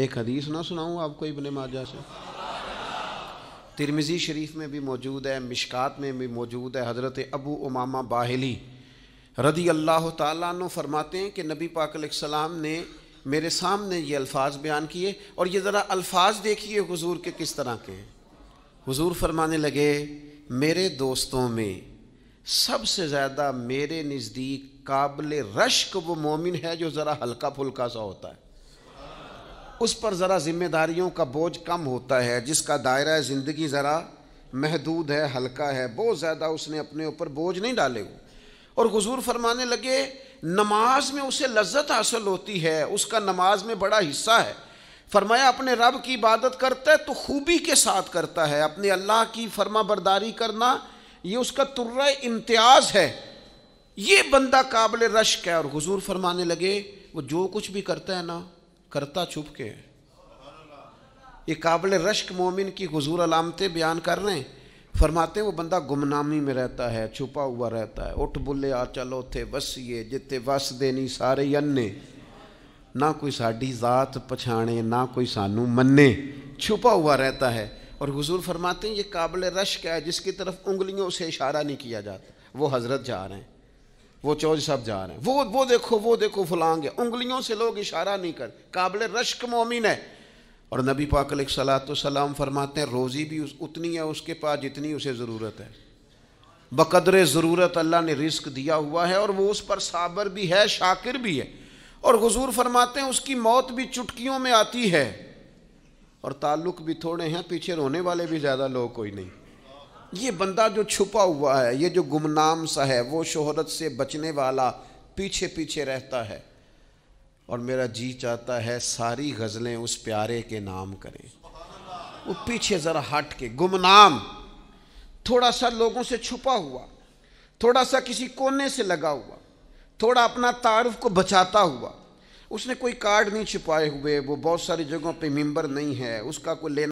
एक हदीस ना सुनाऊँ आपको इबन माजा से तिरमिज़ी शरीफ में भी मौजूद है मिशकात में भी मौजूद है हज़रत अबू उमामा बाहली रदी अल्लाह तु फरमाते हैं कि नबी पाकाम ने मेरे सामने ये अल्फाज बयान किए और ये ज़रा अल्फाज देखिए हुजूर के किस तरह के हैं हुजूर फरमाने लगे मेरे दोस्तों में सबसे ज़्यादा मेरे नज़दीक काबिल रश्क वो मोमिन है जो ज़रा हल्का फुल्का सा होता है उस पर ज़रा जिम्मेदारियों का बोझ कम होता है जिसका दायरा ज़िंदगी ज़रा महदूद है हल्का है बहुत ज़्यादा उसने अपने ऊपर बोझ नहीं डाले हो और गजूर फरमाने लगे नमाज में उसे लज्जत हासिल होती है उसका नमाज में बड़ा हिस्सा है फरमाया अपने रब की इबादत करता है तो खूबी के साथ करता है अपने अल्लाह की फरमा बरदारी करना ये उसका तुर्रा इम्तियाज है ये बंदा काबिल रश्क है और हजूर फरमाने लगे वो जो कुछ भी करता है ना करता छुप के ये काबिल रश्क मोमिन की हजूर अलामतें बयान कर रहे हैं फरमाते हैं वो बंदा गुमनामी में रहता है छुपा हुआ रहता है उठ बुले आ चलो थे बस ये जिते बस देनी सारे अन्ने ना कोई साड़ी जात पछाणे ना कोई सानू मने छुपा हुआ रहता है और हजूर फरमाते हैं ये काबिल रश्क है जिसकी तरफ उंगलियों से इशारा नहीं किया जाता वो हज़रत जा रहे हैं वो चौज साहब जा रहे हैं वो वो देखो वो देखो फलांग है उंगलियों से लोग इशारा नहीं कर काबिल रश्क मोमिन है और नबी पाक सलाम फरमाते हैं रोज़ी भी उस, उतनी है उसके पास जितनी उसे ज़रूरत है बकदर ज़रूरत अल्लाह ने रिस्क दिया हुआ है और वो उस पर साबर भी है शाकिर भी है और गजूर फरमाते हैं उसकी मौत भी चुटकियों में आती है और ताल्लुक भी थोड़े हैं पीछे रोने वाले भी ज़्यादा लोग कोई नहीं ये बंदा जो छुपा हुआ है ये जो गुमनाम सा है वो शोहरत से बचने वाला पीछे पीछे रहता है और मेरा जी चाहता है सारी गज़लें उस प्यारे के नाम करें वो पीछे ज़रा हट के गुमनाम थोड़ा सा लोगों से छुपा हुआ थोड़ा सा किसी कोने से लगा हुआ थोड़ा अपना तारफ़ को बचाता हुआ उसने कोई कार्ड नहीं छुपाए हुए वो बहुत सारी जगहों पे मेंबर नहीं है उसका कोई लेना